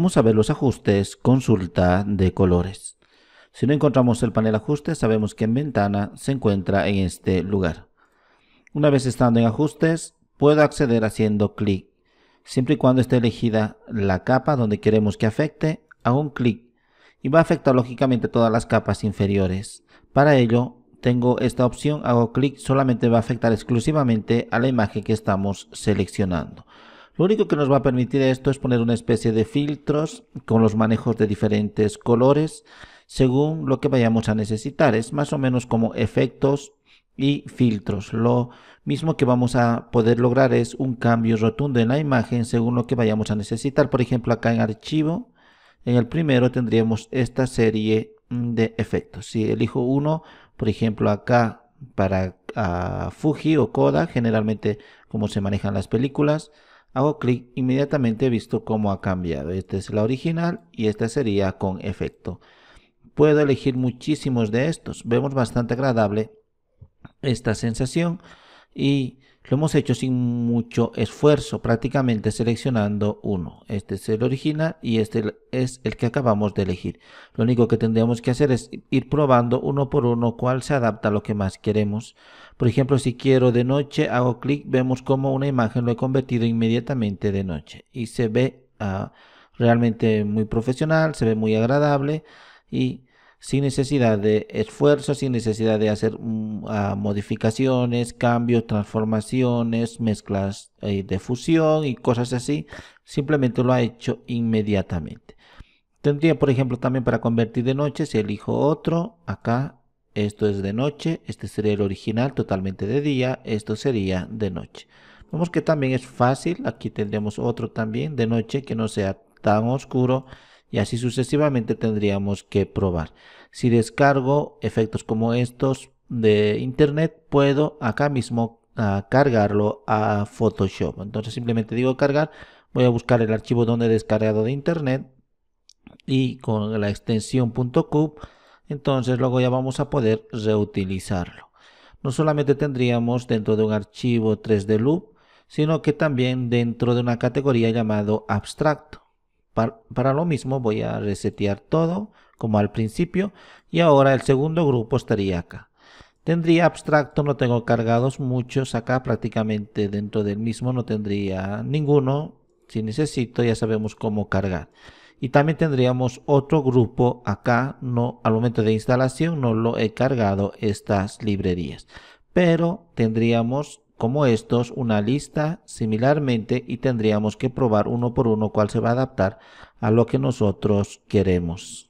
Vamos a ver los ajustes, consulta de colores. Si no encontramos el panel ajustes, sabemos que en ventana se encuentra en este lugar. Una vez estando en ajustes, puedo acceder haciendo clic. Siempre y cuando esté elegida la capa donde queremos que afecte, hago un clic y va a afectar lógicamente todas las capas inferiores. Para ello, tengo esta opción, hago clic, solamente va a afectar exclusivamente a la imagen que estamos seleccionando. Lo único que nos va a permitir esto es poner una especie de filtros con los manejos de diferentes colores según lo que vayamos a necesitar. Es más o menos como efectos y filtros. Lo mismo que vamos a poder lograr es un cambio rotundo en la imagen según lo que vayamos a necesitar. Por ejemplo, acá en archivo, en el primero tendríamos esta serie de efectos. Si elijo uno, por ejemplo, acá para ah, Fuji o Koda, generalmente como se manejan las películas, hago clic, inmediatamente he visto cómo ha cambiado. Esta es la original y esta sería con efecto. Puedo elegir muchísimos de estos. Vemos bastante agradable esta sensación y lo hemos hecho sin mucho esfuerzo, prácticamente seleccionando uno. Este es el original y este es el que acabamos de elegir. Lo único que tendríamos que hacer es ir probando uno por uno cuál se adapta a lo que más queremos. Por ejemplo, si quiero de noche, hago clic, vemos cómo una imagen lo he convertido inmediatamente de noche y se ve ah, realmente muy profesional, se ve muy agradable y sin necesidad de esfuerzo, sin necesidad de hacer mm, ah, modificaciones, cambios, transformaciones, mezclas eh, de fusión y cosas así. Simplemente lo ha hecho inmediatamente. Tendría, por ejemplo, también para convertir de noche, si elijo otro, acá esto es de noche, este sería el original totalmente de día, esto sería de noche. Vemos que también es fácil, aquí tendremos otro también de noche que no sea tan oscuro y así sucesivamente tendríamos que probar. Si descargo efectos como estos de internet, puedo acá mismo ah, cargarlo a Photoshop. Entonces simplemente digo cargar, voy a buscar el archivo donde he descargado de internet y con la extensión .cube, entonces luego ya vamos a poder reutilizarlo. No solamente tendríamos dentro de un archivo 3D loop, sino que también dentro de una categoría llamado abstracto. Para, lo mismo voy a resetear todo como al principio y ahora el segundo grupo estaría acá. Tendría abstracto, no tengo cargados muchos acá, prácticamente dentro del mismo no tendría ninguno. Si necesito ya sabemos cómo cargar. Y también tendríamos otro grupo acá, no al momento de instalación no lo he cargado estas librerías. Pero tendríamos como estos una lista similarmente y tendríamos que probar uno por uno cuál se va a adaptar a lo que nosotros queremos.